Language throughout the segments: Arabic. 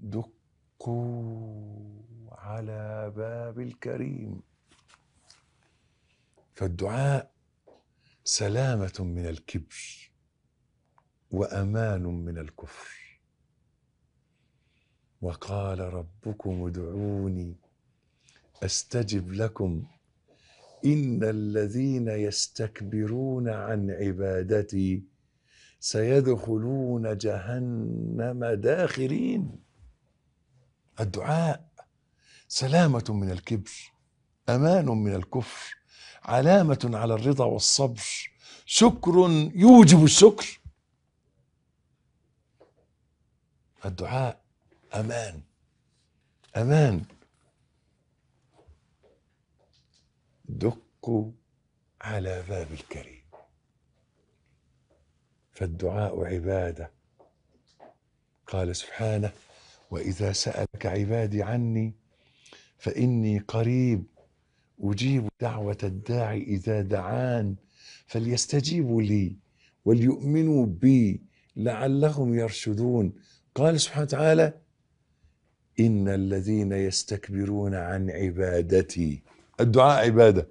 دقوا على باب الكريم فالدعاء سلامة من الكبر وأمان من الكفر وقال ربكم ادعوني أستجب لكم إن الذين يستكبرون عن عبادتي سيدخلون جهنم داخرين الدعاء سلامة من الكبر أمان من الكفر علامة على الرضا والصبر شكر يوجب الشكر الدعاء أمان أمان دقوا على باب الكريم فالدعاء عباده قال سبحانه واذا سالك عبادي عني فاني قريب اجيب دعوه الداعي اذا دعان فليستجيبوا لي وليؤمنوا بي لعلهم يرشدون قال سبحانه وتعالى ان الذين يستكبرون عن عبادتي الدعاء عباده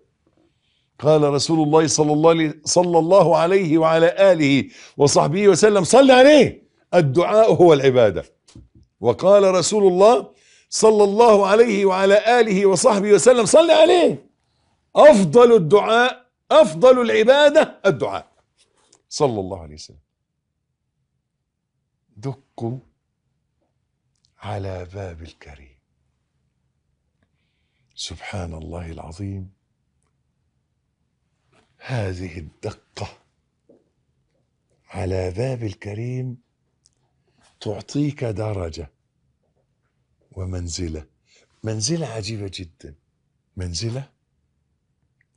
قال رسول الله صلى الله صلى الله عليه وعلى اله وصحبه وسلم صل عليه الدعاء هو العباده وقال رسول الله صلى الله عليه وعلى آله وصحبه وسلم صل عليه أفضل الدعاء أفضل العبادة الدعاء صلى الله عليه وسلم دقوا على باب الكريم سبحان الله العظيم هذه الدقة على باب الكريم تعطيك درجة ومنزلة منزلة عجيبة جدا منزلة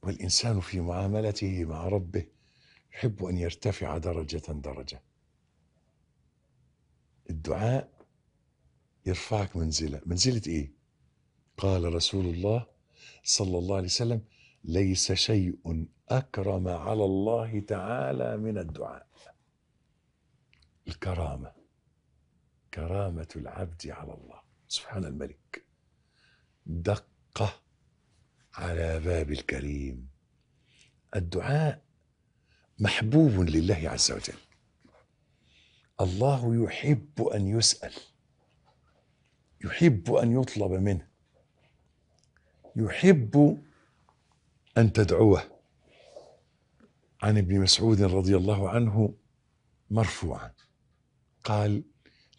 والإنسان في معاملته مع ربه يحب أن يرتفع درجة درجة الدعاء يرفعك منزلة منزلة إيه؟ قال رسول الله صلى الله عليه وسلم ليس شيء أكرم على الله تعالى من الدعاء الكرامة كرامة العبد على الله سبحان الملك دقة على باب الكريم الدعاء محبوب لله عز وجل الله يحب أن يسأل يحب أن يطلب منه يحب أن تدعوه عن ابن مسعود رضي الله عنه مرفوعا قال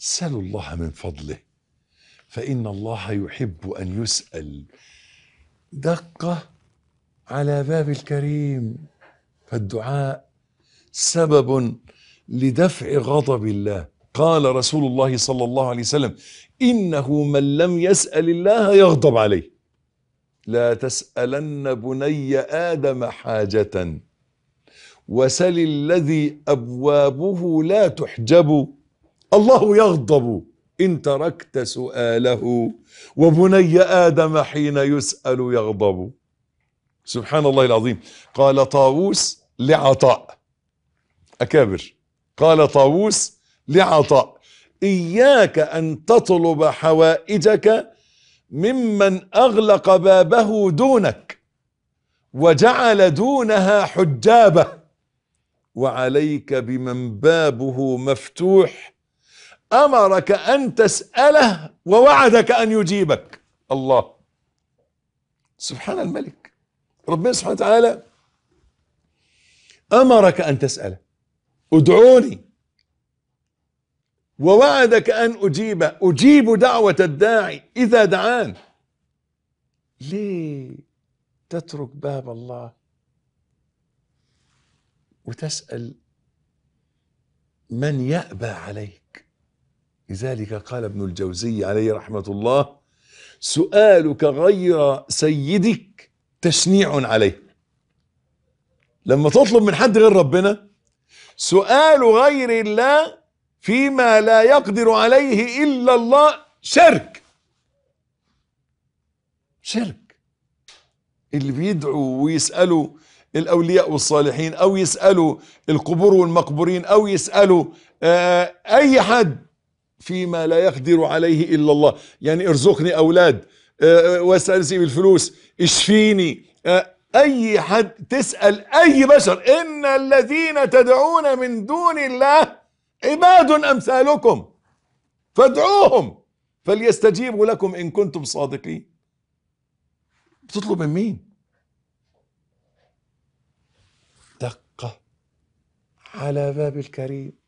سلوا الله من فضله فإن الله يحب أن يسأل دقة على باب الكريم فالدعاء سبب لدفع غضب الله قال رسول الله صلى الله عليه وسلم إنه من لم يسأل الله يغضب عليه لا تسألن بني آدم حاجة وسل الذي أبوابه لا تحجب الله يغضب إن تركت سؤاله وبني آدم حين يسأل يغضب سبحان الله العظيم قال طاووس لعطاء أكابر قال طاووس لعطاء إياك أن تطلب حوائجك ممن أغلق بابه دونك وجعل دونها حجابه وعليك بمن بابه مفتوح أمرك أن تسأله ووعدك أن يجيبك الله سبحان الملك ربنا سبحانه وتعالى أمرك أن تسأله ادعوني ووعدك أن أجيبه أجيب دعوة الداعي إذا دعان ليه تترك باب الله وتسأل من يأبى عليك لذلك قال ابن الجوزي عليه رحمة الله سؤالك غير سيدك تشنيع عليه لما تطلب من حد غير ربنا سؤال غير الله فيما لا يقدر عليه إلا الله شرك شرك اللي بيدعوا ويسألوا الأولياء والصالحين أو يسألوا القبور والمقبورين أو يسألوا آه أي حد فيما لا يقدر عليه إلا الله يعني ارزقني أولاد آه، آه، واستأنسي بالفلوس اشفيني آه، أي حد تسأل أي بشر إن الذين تدعون من دون الله عباد أمثالكم فادعوهم فليستجيبوا لكم إن كنتم صادقين بتطلب من مين دقة على باب الكريم